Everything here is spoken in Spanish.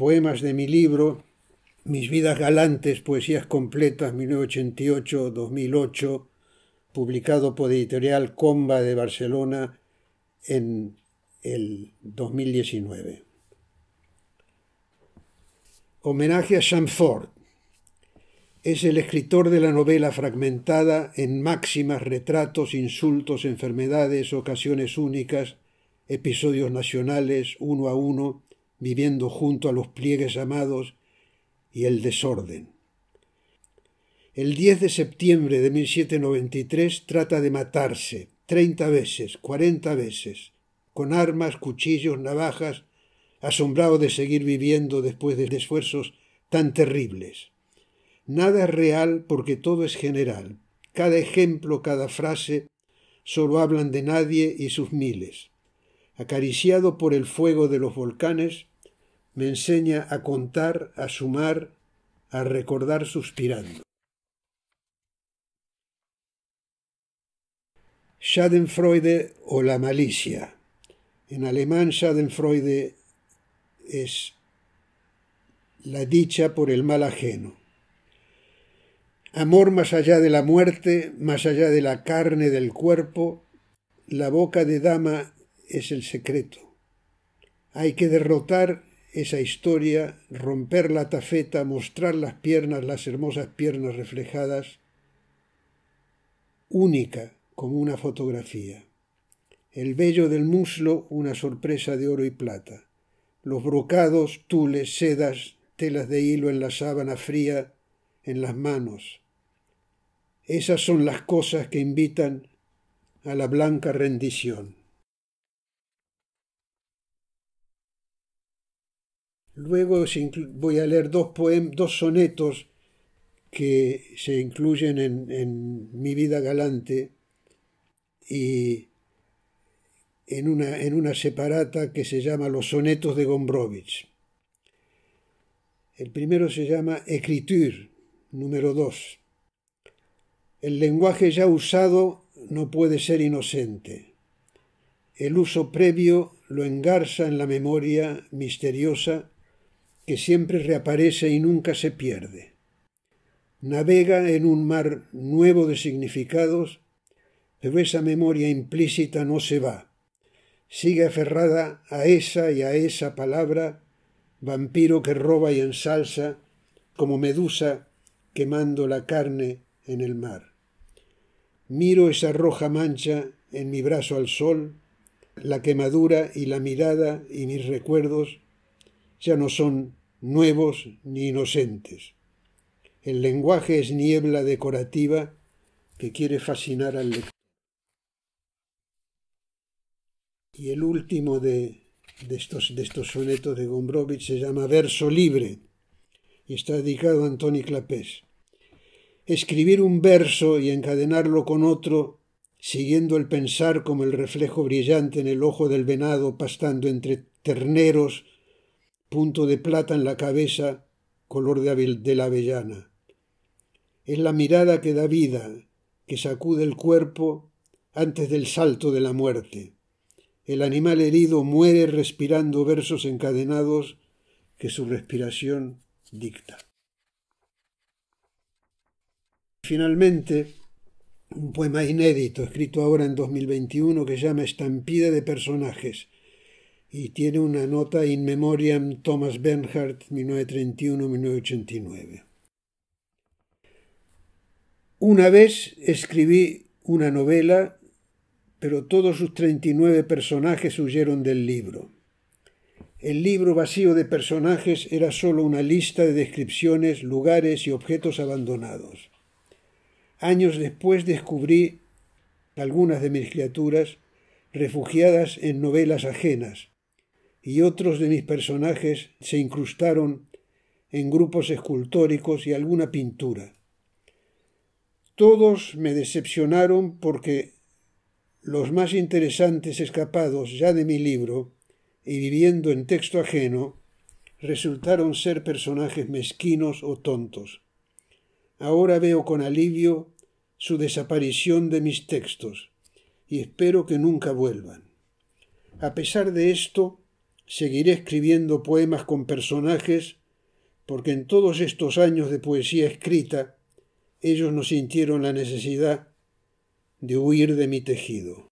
poemas de mi libro, Mis vidas galantes, poesías completas, 1988-2008, publicado por editorial Comba de Barcelona en el 2019. Homenaje a Sam Ford. Es el escritor de la novela fragmentada en máximas, retratos, insultos, enfermedades, ocasiones únicas, episodios nacionales, uno a uno, viviendo junto a los pliegues amados y el desorden. El 10 de septiembre de 1793 trata de matarse 30 veces, 40 veces, con armas, cuchillos, navajas, asombrado de seguir viviendo después de esfuerzos tan terribles. Nada es real porque todo es general. Cada ejemplo, cada frase, solo hablan de nadie y sus miles. Acariciado por el fuego de los volcanes, me enseña a contar, a sumar, a recordar suspirando. Schadenfreude o la malicia. En alemán Schadenfreude es la dicha por el mal ajeno. Amor más allá de la muerte, más allá de la carne del cuerpo, la boca de dama es el secreto. Hay que derrotar esa historia, romper la tafeta, mostrar las piernas, las hermosas piernas reflejadas, única como una fotografía. El vello del muslo, una sorpresa de oro y plata. Los brocados, tules, sedas, telas de hilo en la sábana fría, en las manos. Esas son las cosas que invitan a la blanca rendición. Luego voy a leer dos, dos sonetos que se incluyen en, Mi vida galante y en una, en una separata que se llama Los sonetos de Gombrowicz. El primero se llama Écriture, número 2. El lenguaje ya usado no puede ser inocente. El uso previo lo engarza en la memoria misteriosa que siempre reaparece y nunca se pierde. Navega en un mar nuevo de significados, pero esa memoria implícita no se va. Sigue aferrada a esa y a esa palabra, vampiro que roba y ensalza, como medusa quemando la carne en el mar. Miro esa roja mancha en mi brazo al sol, la quemadura y la mirada y mis recuerdos ya no son nuevos ni inocentes. El lenguaje es niebla decorativa que quiere fascinar al lector. Y el último de, de, estos, de sonetos de Gombrowicz se llama Verso Libre y está dedicado a Antoni Clapés. Escribir un verso y encadenarlo con otro, siguiendo el pensar como el reflejo brillante en el ojo del venado pastando entre terneros punto de plata en la cabeza, color de, la avellana. Es la mirada que da vida, que sacude el cuerpo antes del salto de la muerte. El animal herido muere respirando versos encadenados que su respiración dicta. Finalmente, un poema inédito escrito ahora en 2021 que llama Estampida de personajes, y tiene una nota in memoriam Thomas Bernhardt 1931-1989. Una vez escribí una novela, pero todos sus 39 personajes huyeron del libro. El libro vacío de personajes era solo una lista de descripciones, lugares y objetos abandonados. Años después descubrí algunas de mis criaturas refugiadas en novelas ajenas, y otros de mis personajes se incrustaron en grupos escultóricos y alguna pintura. Todos me decepcionaron porque los más interesantes escapados ya de mi libro y viviendo en texto ajeno resultaron ser personajes mezquinos o tontos. Ahora veo con alivio su desaparición de mis textos y espero que nunca vuelvan. A pesar de esto, seguiré escribiendo poemas con personajes, porque en todos estos años de poesía escrita, ellos no sintieron la necesidad de huir de mi tejido.